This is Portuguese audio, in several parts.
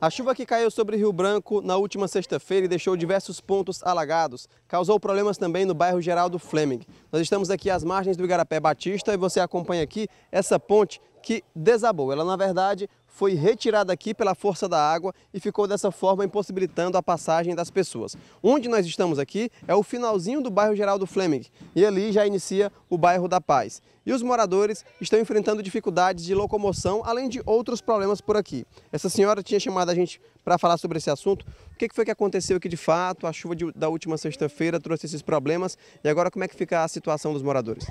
A chuva que caiu sobre Rio Branco na última sexta-feira e deixou diversos pontos alagados, causou problemas também no bairro Geraldo Fleming. Nós estamos aqui às margens do Igarapé Batista e você acompanha aqui essa ponte que desabou. Ela, na verdade, foi retirada aqui pela força da água e ficou dessa forma impossibilitando a passagem das pessoas. Onde nós estamos aqui é o finalzinho do bairro Geraldo Fleming e ali já inicia o bairro da Paz. E os moradores estão enfrentando dificuldades de locomoção, além de outros problemas por aqui. Essa senhora tinha chamado a gente para falar sobre esse assunto. O que foi que aconteceu aqui de fato? A chuva de, da última sexta-feira trouxe esses problemas e agora como é que fica a situação dos moradores?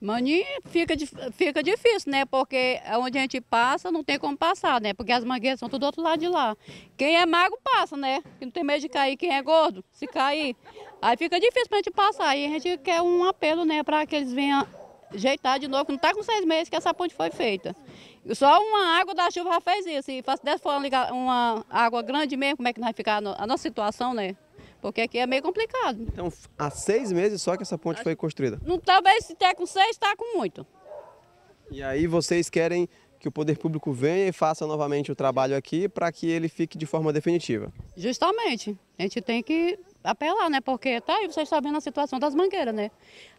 Maninha fica, fica difícil, né? Porque onde a gente passa não tem como passar, né? Porque as mangueiras são tudo do outro lado de lá. Quem é magro passa, né? Que não tem medo de cair. Quem é gordo, se cair. Aí fica difícil pra gente passar. Aí a gente quer um apelo, né? Pra que eles venham ajeitar de novo, que não tá com seis meses que essa ponte foi feita. Só uma água da chuva já fez isso. E se for uma água grande mesmo, como é que vai ficar a nossa situação, né? Porque aqui é meio complicado. Então, há seis meses só que essa ponte foi construída? Não, talvez tá se tiver com seis, está com muito. E aí vocês querem que o poder público venha e faça novamente o trabalho aqui para que ele fique de forma definitiva. Justamente. A gente tem que apelar, né? Porque tá aí, vocês sabem a situação das mangueiras, né?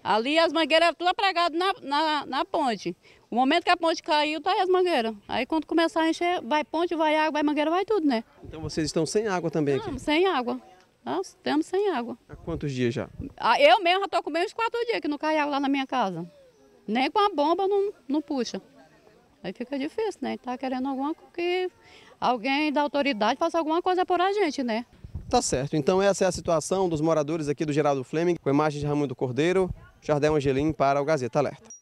Ali as mangueiras tudo pregadas na, na, na, ponte. O momento que a ponte caiu, tá aí as mangueiras. Aí quando começar a encher, vai ponte, vai água, vai mangueira, vai tudo, né? Então vocês estão sem água também Não, aqui? sem água. Nós estamos sem água. Há quantos dias já? Ah, eu mesmo já estou com menos quatro dias que não cai água lá na minha casa. Nem com a bomba não, não puxa. Aí fica difícil, né? Tá querendo alguma que alguém da autoridade faça alguma coisa por a gente, né? Tá certo. Então essa é a situação dos moradores aqui do Geraldo Fleming, com imagens de do Cordeiro, Jardel Angelim para o Gazeta Alerta.